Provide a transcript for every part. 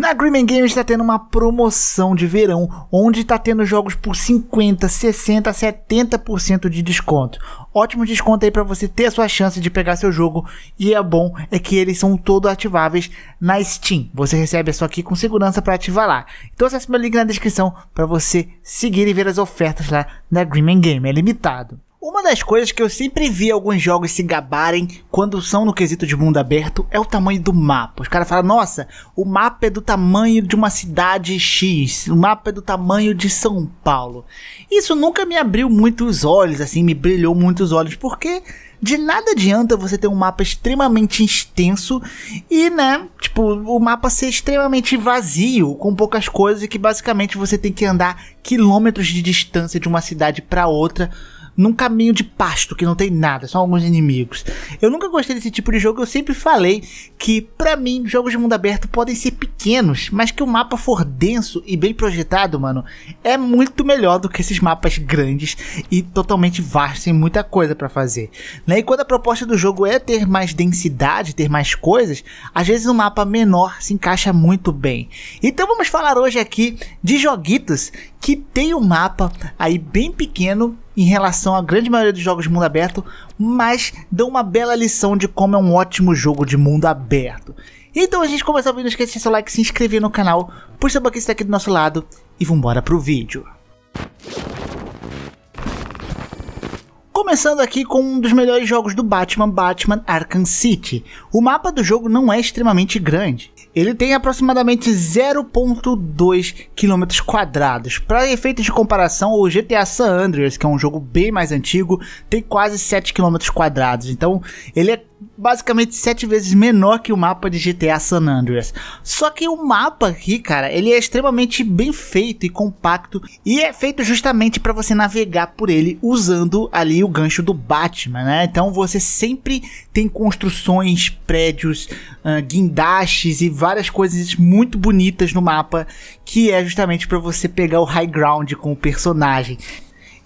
Na Green Games está tendo uma promoção de verão, onde está tendo jogos por 50, 60, 70% de desconto. Ótimo desconto aí para você ter a sua chance de pegar seu jogo. E é bom é que eles são todos ativáveis na Steam. Você recebe isso aqui com segurança para ativar lá. Então acesse meu link na descrição para você seguir e ver as ofertas lá na Green Game. É limitado. Uma das coisas que eu sempre vi alguns jogos se gabarem quando são no quesito de mundo aberto é o tamanho do mapa. Os caras falam, nossa, o mapa é do tamanho de uma cidade X, o mapa é do tamanho de São Paulo. Isso nunca me abriu muito os olhos, assim, me brilhou muito os olhos, porque de nada adianta você ter um mapa extremamente extenso e, né, tipo, o mapa ser extremamente vazio, com poucas coisas e que basicamente você tem que andar quilômetros de distância de uma cidade para outra num caminho de pasto que não tem nada, são alguns inimigos. Eu nunca gostei desse tipo de jogo, eu sempre falei que, para mim, jogos de mundo aberto podem ser pequenos, mas que o mapa for denso e bem projetado, mano, é muito melhor do que esses mapas grandes e totalmente vastos, sem muita coisa para fazer. Né? E quando a proposta do jogo é ter mais densidade, ter mais coisas, às vezes um mapa menor se encaixa muito bem. Então vamos falar hoje aqui de joguitos que tem um mapa aí bem pequeno em relação à grande maioria dos jogos de mundo aberto, mas dão uma bela lição de como é um ótimo jogo de mundo aberto. Então a gente começa não esqueça seu like, se inscrever no canal, puxa o botão está aqui do nosso lado e vambora pro vídeo. Começando aqui com um dos melhores jogos do Batman, Batman Arkham City. O mapa do jogo não é extremamente grande, ele tem aproximadamente 0.2 km quadrados. Para efeitos de comparação, o GTA San Andreas, que é um jogo bem mais antigo, tem quase 7 km quadrados. Então, ele é basicamente sete vezes menor que o mapa de GTA San Andreas. Só que o mapa aqui, cara, ele é extremamente bem feito e compacto e é feito justamente para você navegar por ele usando ali o gancho do Batman, né? Então você sempre tem construções, prédios, uh, guindastes e várias coisas muito bonitas no mapa que é justamente para você pegar o high ground com o personagem.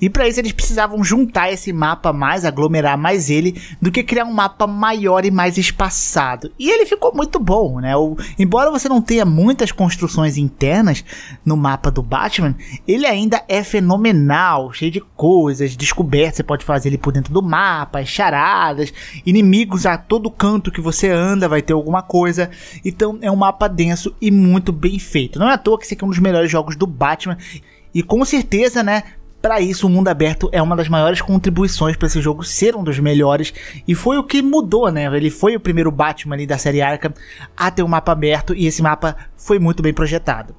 E para isso eles precisavam juntar esse mapa mais, aglomerar mais ele, do que criar um mapa maior e mais espaçado. E ele ficou muito bom, né? O, embora você não tenha muitas construções internas no mapa do Batman, ele ainda é fenomenal, cheio de coisas, descobertas, você pode fazer ele por dentro do mapa, charadas, inimigos a todo canto que você anda vai ter alguma coisa. Então é um mapa denso e muito bem feito. Não é à toa que esse aqui é um dos melhores jogos do Batman. E com certeza, né, para isso, o mundo aberto é uma das maiores contribuições para esse jogo ser um dos melhores e foi o que mudou, né? Ele foi o primeiro Batman ali da série Arkham a ter um mapa aberto e esse mapa foi muito bem projetado.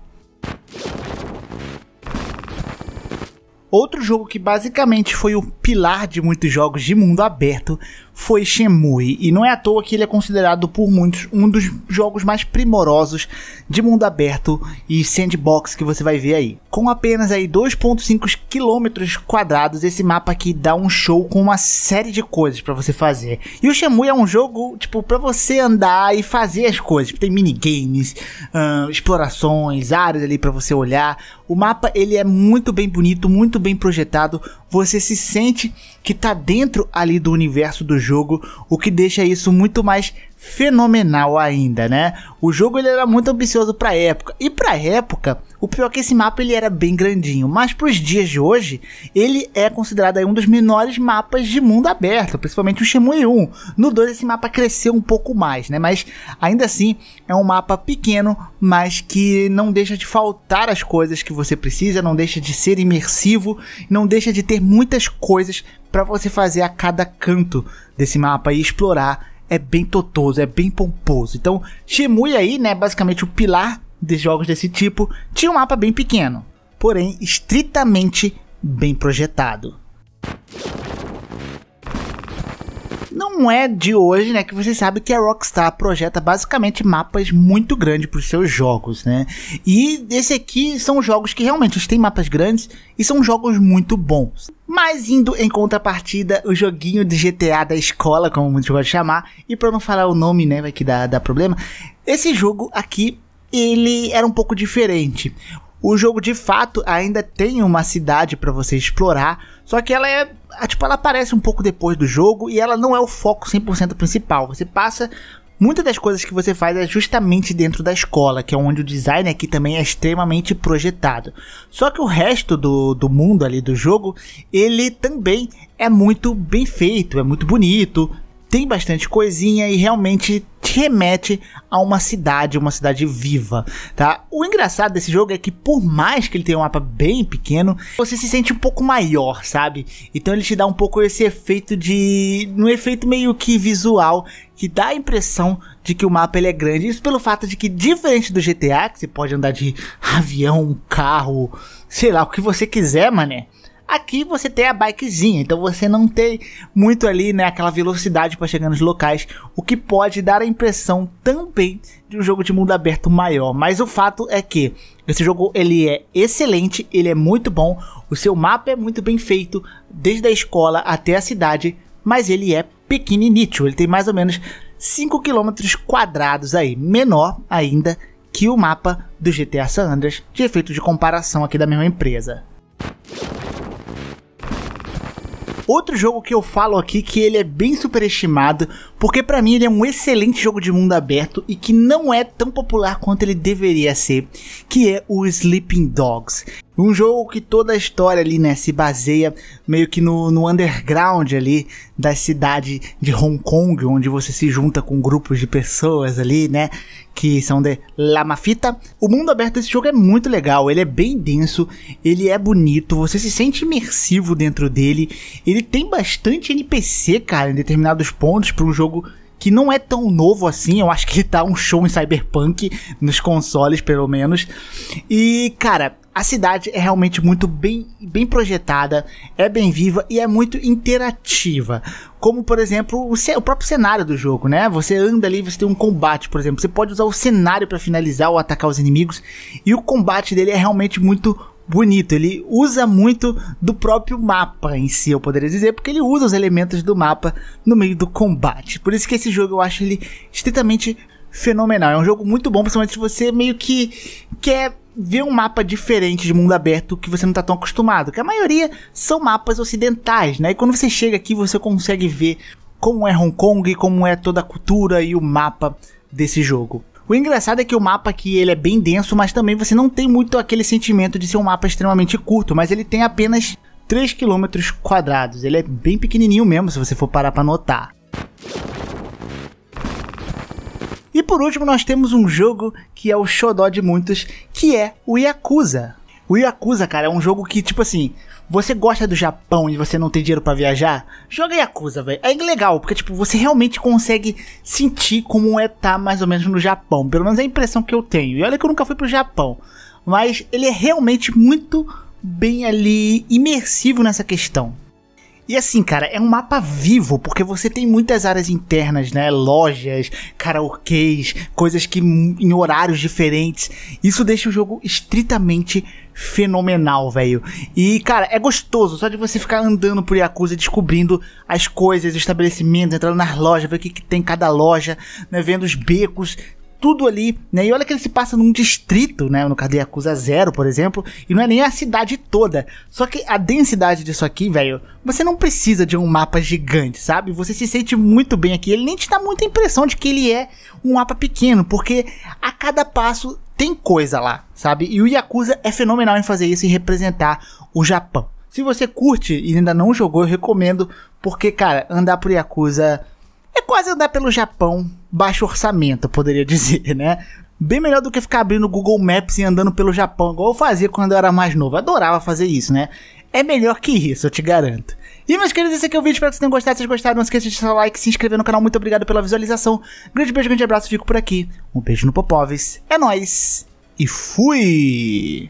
Outro jogo que basicamente foi o pilar de muitos jogos de mundo aberto foi Shenmue, e não é à toa que ele é considerado por muitos um dos jogos mais primorosos de mundo aberto e sandbox que você vai ver aí. Com apenas aí 2.5 quilômetros quadrados, esse mapa aqui dá um show com uma série de coisas para você fazer. E o Shenmue é um jogo, tipo, para você andar e fazer as coisas. Tem minigames, hum, explorações, áreas ali para você olhar. O mapa, ele é muito bem bonito, muito bem projetado, você se sente que tá dentro ali do universo do jogo, o que deixa isso muito mais fenomenal ainda, né? O jogo ele era muito ambicioso para época. E para época, o pior é que esse mapa ele era bem grandinho, mas para os dias de hoje, ele é considerado um dos menores mapas de mundo aberto, principalmente o Shenmue 1. No 2 esse mapa cresceu um pouco mais, né? Mas ainda assim, é um mapa pequeno, mas que não deixa de faltar as coisas que você precisa, não deixa de ser imersivo, não deixa de ter muitas coisas para você fazer a cada canto desse mapa e explorar é bem totoso, é bem pomposo. Então, Shimui aí, né, basicamente o pilar de jogos desse tipo, tinha um mapa bem pequeno, porém estritamente bem projetado. Não é de hoje, né, que você sabe que a Rockstar projeta basicamente mapas muito grandes para os seus jogos, né? E esse aqui são jogos que realmente têm mapas grandes e são jogos muito bons. Mas indo em contrapartida, o joguinho de GTA da escola, como muitos gostam de chamar, e para não falar o nome, né, vai que dá, dá problema, esse jogo aqui ele era um pouco diferente, o jogo de fato ainda tem uma cidade para você explorar, só que ela é, tipo, ela aparece um pouco depois do jogo e ela não é o foco 100% principal. Você passa Muitas das coisas que você faz é justamente dentro da escola, que é onde o design aqui também é extremamente projetado. Só que o resto do, do mundo ali do jogo, ele também é muito bem feito, é muito bonito, tem bastante coisinha e realmente te remete a uma cidade, uma cidade viva, tá? O engraçado desse jogo é que por mais que ele tenha um mapa bem pequeno, você se sente um pouco maior, sabe? Então ele te dá um pouco esse efeito de um efeito meio que visual que dá a impressão de que o mapa ele é grande. Isso pelo fato de que diferente do GTA, que você pode andar de avião, carro, sei lá, o que você quiser, mané Aqui você tem a bikezinha, então você não tem muito ali, né, aquela velocidade para chegar nos locais, o que pode dar a impressão também de um jogo de mundo aberto maior. Mas o fato é que esse jogo ele é excelente, ele é muito bom, o seu mapa é muito bem feito, desde a escola até a cidade, mas ele é pequenininho, ele tem mais ou menos 5 km quadrados aí, menor ainda que o mapa do GTA San Andreas, de efeito de comparação aqui da mesma empresa. Outro jogo que eu falo aqui que ele é bem superestimado, porque para mim ele é um excelente jogo de mundo aberto e que não é tão popular quanto ele deveria ser, que é o Sleeping Dogs. Um jogo que toda a história ali, né, se baseia meio que no, no underground ali da cidade de Hong Kong, onde você se junta com grupos de pessoas ali, né, que são de Lamafita. O mundo aberto desse jogo é muito legal, ele é bem denso, ele é bonito, você se sente imersivo dentro dele. Ele tem bastante NPC, cara, em determinados pontos para um jogo jogo que não é tão novo assim, eu acho que ele tá um show em Cyberpunk, nos consoles pelo menos. E, cara, a cidade é realmente muito bem, bem projetada, é bem viva e é muito interativa. Como, por exemplo, o, o, próprio cenário do jogo, né? Você anda ali, você tem um combate, por exemplo. Você pode usar o cenário para finalizar ou atacar os inimigos. E o combate dele é realmente muito bonito. Ele usa muito do próprio mapa em si, eu poderia dizer, porque ele usa os elementos do mapa no meio do combate. Por isso que esse jogo eu acho ele estritamente fenomenal. É um jogo muito bom, principalmente se você meio que quer ver um mapa diferente de mundo aberto que você não está tão acostumado, que a maioria são mapas ocidentais, né? E quando você chega aqui, você consegue ver como é Hong Kong, como é toda a cultura e o mapa desse jogo. O engraçado é que o mapa aqui ele é bem denso, mas também você não tem muito aquele sentimento de ser um mapa extremamente curto, mas ele tem apenas 3 km quadrados. Ele é bem pequenininho mesmo, se você for parar para notar. E por último, nós temos um jogo que é o xodó de muitos, que é o Yakuza. O Yakuza, cara, é um jogo que, tipo assim, você gosta do Japão e você não tem dinheiro para viajar? Joga Yakuza, velho. É legal, porque, tipo, você realmente consegue sentir como é tá mais ou menos no Japão. Pelo menos é a impressão que eu tenho. E olha que eu nunca fui pro Japão. Mas ele é realmente muito bem ali imersivo nessa questão. E assim, cara, é um mapa vivo, porque você tem muitas áreas internas, né? Lojas, karaokês, coisas que em horários diferentes. Isso deixa o jogo estritamente fenomenal, velho. E, cara, é gostoso só de você ficar andando por Yakuza, descobrindo as coisas, os estabelecimentos, entrando nas lojas, ver o que, que tem em cada loja, né? Vendo os becos, tudo ali, né? E olha que ele se passa num distrito, né? No caso de Yakuza Zero, por exemplo, e não é nem a cidade toda. Só que a densidade disso aqui, velho, você não precisa de um mapa gigante, sabe? Você se sente muito bem aqui. Ele nem te dá muita impressão de que ele é um mapa pequeno, porque a cada passo tem coisa lá, sabe? E o Yakuza é fenomenal em fazer isso e representar o Japão. Se você curte e ainda não jogou, eu recomendo, porque, cara, andar por Yakuza é quase andar pelo Japão, baixo orçamento, poderia dizer, né? Bem melhor do que ficar abrindo Google Maps e andando pelo Japão, igual eu fazia quando eu era mais novo. Adorava fazer isso, né? É melhor que isso, eu te garanto. E meus queridos, esse aqui é o vídeo, espero que vocês tenham gostado. Se vocês gostaram, não esqueça de deixar o like, se inscrever no canal. Muito obrigado pela visualização. Grande beijo, grande abraço, fico por aqui. Um beijo no Popovis. é nóis e fui!